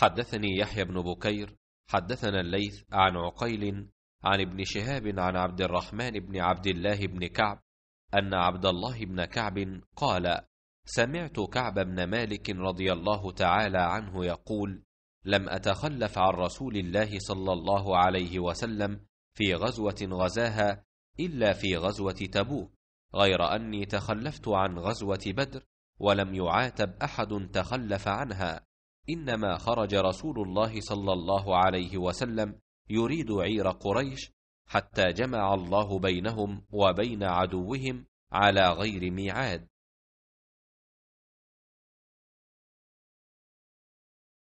حدثني يحيى بن بكير حدثنا الليث عن عقيل عن ابن شهاب عن عبد الرحمن بن عبد الله بن كعب أن عبد الله بن كعب قال سمعت كعب بن مالك رضي الله تعالى عنه يقول لم أتخلف عن رسول الله صلى الله عليه وسلم في غزوة غزاها إلا في غزوة تبوك غير أني تخلفت عن غزوة بدر ولم يعاتب أحد تخلف عنها انما خرج رسول الله صلى الله عليه وسلم يريد عير قريش حتى جمع الله بينهم وبين عدوهم على غير ميعاد